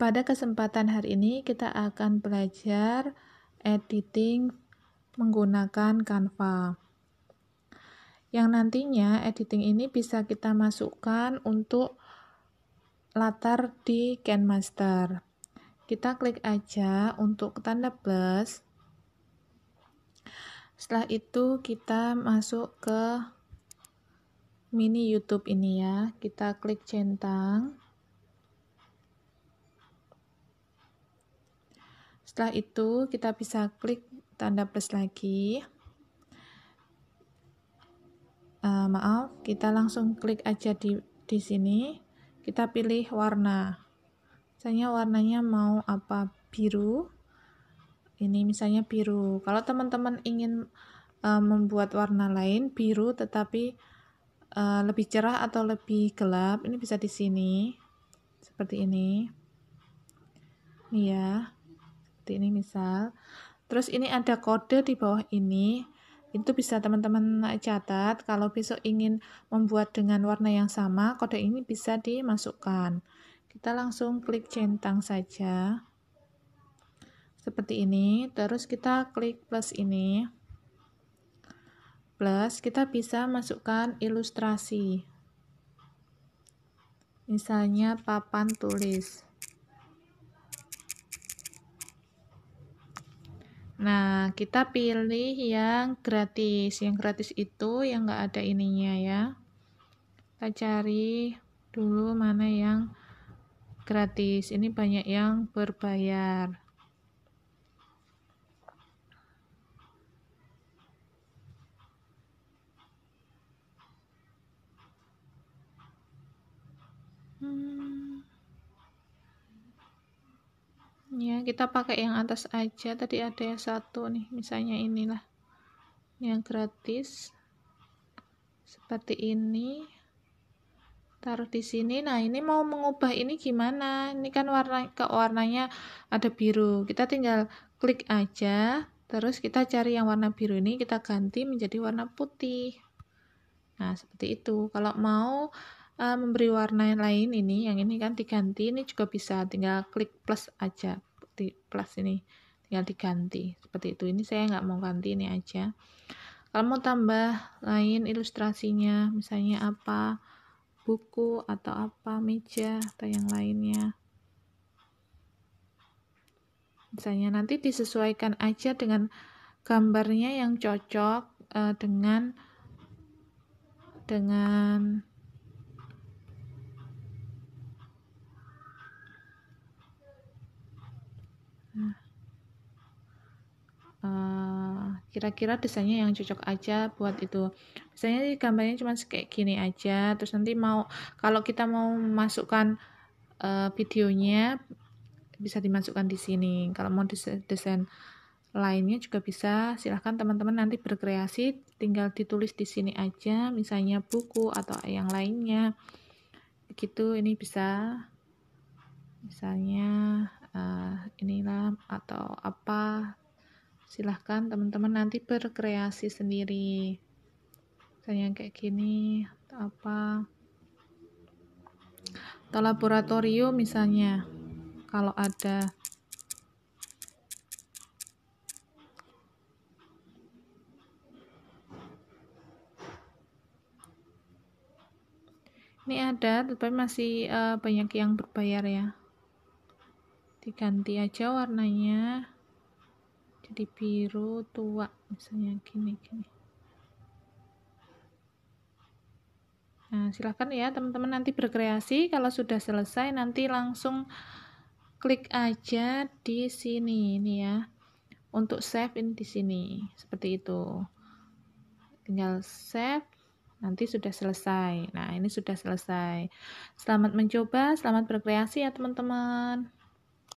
Pada kesempatan hari ini kita akan belajar editing menggunakan Canva. Yang nantinya editing ini bisa kita masukkan untuk latar di Canmaster. Kita klik aja untuk tanda plus. Setelah itu kita masuk ke mini YouTube ini ya. Kita klik centang. Setelah itu kita bisa klik tanda plus lagi. Uh, maaf, kita langsung klik aja di di sini. Kita pilih warna. Misalnya warnanya mau apa? Biru. Ini misalnya biru. Kalau teman-teman ingin uh, membuat warna lain biru tetapi uh, lebih cerah atau lebih gelap, ini bisa di sini. Seperti ini. Ini ya seperti ini misal terus ini ada kode di bawah ini itu bisa teman-teman catat kalau besok ingin membuat dengan warna yang sama kode ini bisa dimasukkan kita langsung klik centang saja seperti ini terus kita klik plus ini plus kita bisa masukkan ilustrasi misalnya papan tulis Nah, kita pilih yang gratis. Yang gratis itu yang enggak ada ininya ya. Kita cari dulu mana yang gratis. Ini banyak yang berbayar. kita pakai yang atas aja tadi ada yang satu nih misalnya inilah yang gratis seperti ini taruh di sini nah ini mau mengubah ini gimana ini kan warna ke warnanya ada biru kita tinggal klik aja terus kita cari yang warna biru ini kita ganti menjadi warna putih nah seperti itu kalau mau uh, memberi warna yang lain ini yang ini kan diganti ini juga bisa tinggal klik plus aja di plus ini tinggal diganti seperti itu ini saya nggak mau ganti ini aja kalau mau tambah lain ilustrasinya misalnya apa buku atau apa meja atau yang lainnya misalnya nanti disesuaikan aja dengan gambarnya yang cocok uh, dengan dengan kira-kira desainnya yang cocok aja buat itu misalnya gambarnya cuma kayak gini aja terus nanti mau kalau kita mau masukkan uh, videonya bisa dimasukkan di sini kalau mau desain, desain lainnya juga bisa silahkan teman-teman nanti berkreasi tinggal ditulis di sini aja misalnya buku atau yang lainnya gitu. ini bisa misalnya uh, inilah atau apa silahkan teman-teman nanti berkreasi sendiri misalnya kayak gini atau apa atau laboratorium misalnya kalau ada ini ada tapi masih uh, banyak yang berbayar ya diganti aja warnanya jadi biru tua misalnya gini gini nah silahkan ya teman-teman nanti berkreasi kalau sudah selesai nanti langsung klik aja di sini ini ya untuk save ini di sini seperti itu tinggal save nanti sudah selesai nah ini sudah selesai selamat mencoba selamat berkreasi ya teman-teman